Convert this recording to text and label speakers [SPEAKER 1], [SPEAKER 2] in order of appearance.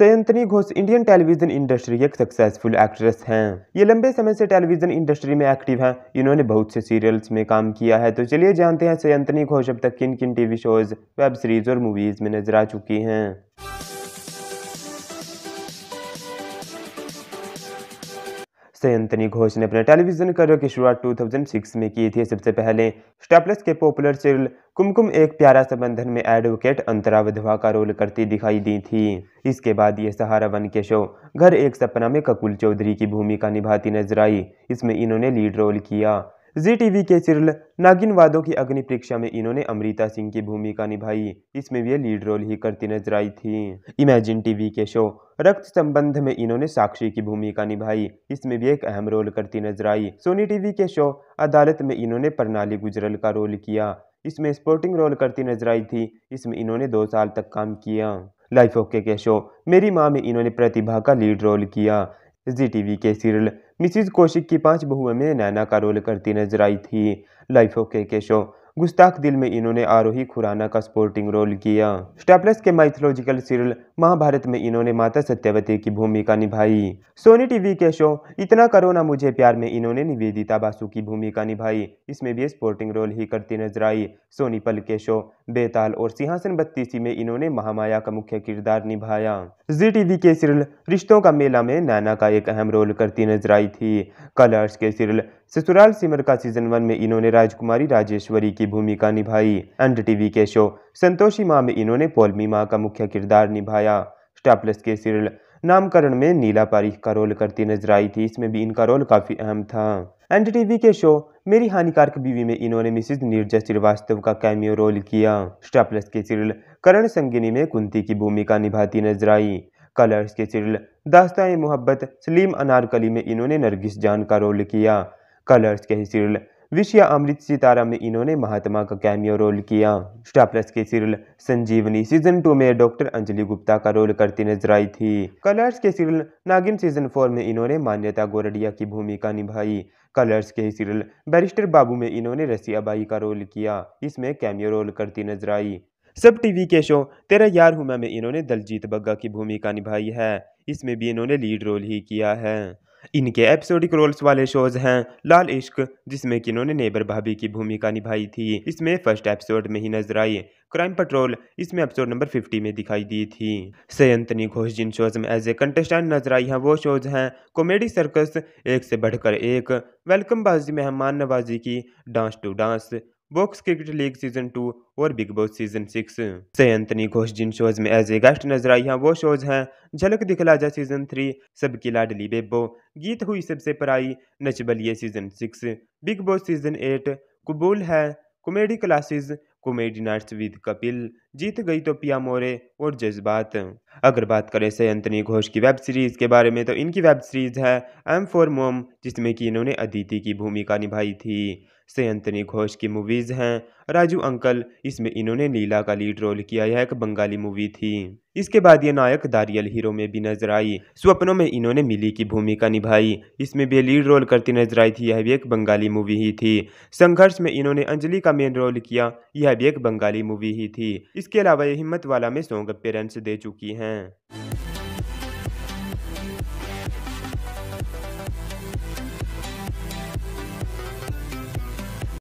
[SPEAKER 1] सेंतनी Ghosh Indian television industry एक successful actress हैं ये लंबे समय से टेलीविजन इंडस्ट्री में एक्टिव हैं इन्होंने बहुत से सीरियल्स में काम किया है तो चलिए जानते हैं सेंतनी घोष अब तक किन किन टीवी शोज वेब सीरीज और मूवीज में नजर आ चुकी हैं सेंतनी घोष ने अपने टेलीविजन करियर की शुरुआत 2006 में की थी सबसे पहले स्टेपलेस के पॉपुलर सीरियल कुमकुम एक प्यारा संबंधन में एडवोकेट अंतरा विधवा का रोल करती दिखाई दी थी इसके बाद ये सहारा वन के शो घर एक सपना में ककुल चौधरी की भूमिका निभाती नजर आई इसमें इन्होंने लीड रोल किया जी टीवी के सिरल नागिन वादों की अग्नि परीक्षा में इन्होंने अमृता सिंह की भूमिका निभाई इसमें भी लीड रोल ही करती नजर आई थी इमेजिन टीवी के शो रक्त संबंध में इन्होंने साक्षी की भूमिका निभाई इसमें भी एक अहम रोल करती नजर आई सोनी टीवी के शो अदालत में इन्होंने प्रणाली गुजरल का रोल किया इसमें स्पोर्टिंग रोल करती नजर आई थी इसमें इन्होंने दो साल तक काम किया लाइफ ओके के शो मेरी माँ में इन्होंने प्रतिभा का लीड रोल किया जी टीवी के सीरियल मिसिज कौशिक की पांच बहुएं में नैना का रोल करती नजर आई थी लाइफ ओके के शो गुस्ताख दिल में इन्होंने आरोही खुराना का स्पोर्टिंग रोल किया स्टेपलेस के माइथोलॉजिकल सीरियल महाभारत में इन्होंने माता सत्यवती की भूमिका निभाई सोनी टीवी के शो इतना करो ना मुझे प्यार में इन्होंने निवेदिता बासु की भूमिका निभाई इसमें भी स्पोर्टिंग रोल ही करती नजर आई सोनी पल के शो बेताल और सिंहासन बत्तीसी में इन्होंने महामाया का मुख्य किरदार निभाया जी टीवी के सीरियल रिश्तों का मेला में नैना का एक अहम रोल करती नजर आई थी कलर्स के सीरियल ससुराल सिमर का सीजन वन में इन्होंने राजकुमारी राजेश्वरी की भूमिका निभाई एंड टीवी के शो संतोषी माँ में इन्होंने पोलमी माँ का मुख्य किरदार निभाया स्टार प्लस के सीरियल नामकरण में नीला पारीख का रोल करती नजर आई थी इसमें भी इनका रोल काफ़ी अहम था एनडीटीवी के शो मेरी हानिकारक बीवी में इन्होंने मिसिज नीरजा श्रीवास्तव का कैमियो रोल किया स्टेपलेस के सीरियल करण संगिनी में कुंती की भूमिका निभाती नजर आई कलर्स के सीरियल दास्तान मोहब्बत सलीम अनारकली में इन्होंने नरगिस जान का रोल किया कलर्स के ही सीरियल विषया अमृत सितारा में इन्होंने महात्मा का कैमियो रोल किया स्टार प्लस के सीरियल संजीवनी सीजन टू में डॉक्टर अंजलि गुप्ता का रोल करती नजर आई थी कलर्स के सीरियल नागिन सीजन फोर में इन्होंने मान्यता गोरडिया की भूमिका निभाई कलर्स के सीरियल बैरिस्टर बाबू में इन्होंने रसियाबाई का रोल किया इसमें कैमियो रोल करती नजर आई सब टीवी के शो तेरा यार हुमा में इन्होंने दलजीत बग्गा की भूमिका निभाई है इसमें भी इन्होंने लीड रोल ही किया है इनके एपिसोडिक रोल्स वाले शोज हैं लाल इश्क जिसमें कि इन्होंने नेबर भाभी की भूमिका निभाई थी इसमें फर्स्ट एपिसोड में ही नजर आई क्राइम पेट्रोल इसमें एपिसोड नंबर 50 में दिखाई दी थी सयंतनी घोष जिन शोज में एज ए कंटेस्टेंट नजर आई हैं वो शोज हैं कॉमेडी सर्कस एक से बढ़कर एक वेलकम बाजी Mehmaan Nawazi Ki dance to dance box cricket league season two और बिग बॉस सीजन सिक्स एंथनी घोष जिन शोज में एज ए गेस्ट नजर आई हैं हाँ, वो शोज हैं झलक दिखला जा सीजन थ्री सबकी लाडली बेबो गीत Hui Sabse Parayi Nach Baliye season six Bigg Boss season eight Qubool Hai comedy classes comedy nights with Kapil Jeet Gayi Toh पिया मोरे और जज्बात अगर बात करें सयंतनी घोष की वेब सीरीज़ के बारे में तो इनकी वेब सीरीज़ है एम फॉर मोम जिसमें कि इन्होंने अदिति की भूमिका निभाई थी सयंतनी घोष की मूवीज़ हैं राजू अंकल इसमें इन्होंने लीला का लीड रोल किया यह एक बंगाली मूवी थी इसके बाद ये नायक दारियल हीरो में भी नजर आई स्वप्नों में इन्होंने मिली की भूमिका निभाई इसमें भी लीड रोल करती नजर आई थी यह भी एक बंगाली मूवी ही थी संघर्ष में इन्होंने अंजलि का मेन रोल किया यह यह भी एक बंगाली मूवी ही थी इसके अलावा ये हिम्मत वाला में सॉन्ग अपीयरेंस दे चुकी हैं